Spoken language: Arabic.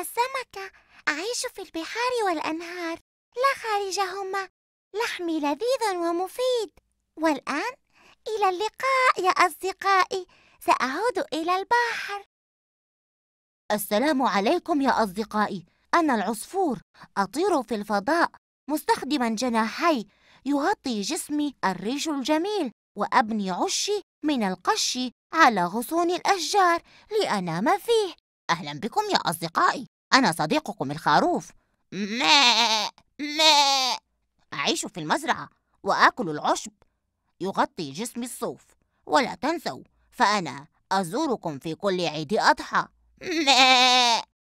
السمكة أعيش في البحار والأنهار لا خارجهما لحمي لذيذ ومفيد والآن إلى اللقاء يا أصدقائي سأعود إلى البحر السلام عليكم يا أصدقائي أنا العصفور أطير في الفضاء مستخدما جناحي يغطي جسمي الريش الجميل وأبني عشي من القش على غصون الأشجار لأنام فيه أهلا بكم يا أصدقائي أنا صديقكم الخروف ما ما أعيش في المزرعة وآكل العشب يغطي جسمي الصوف ولا تنسوا فأنا أزوركم في كل عيد أضحى ما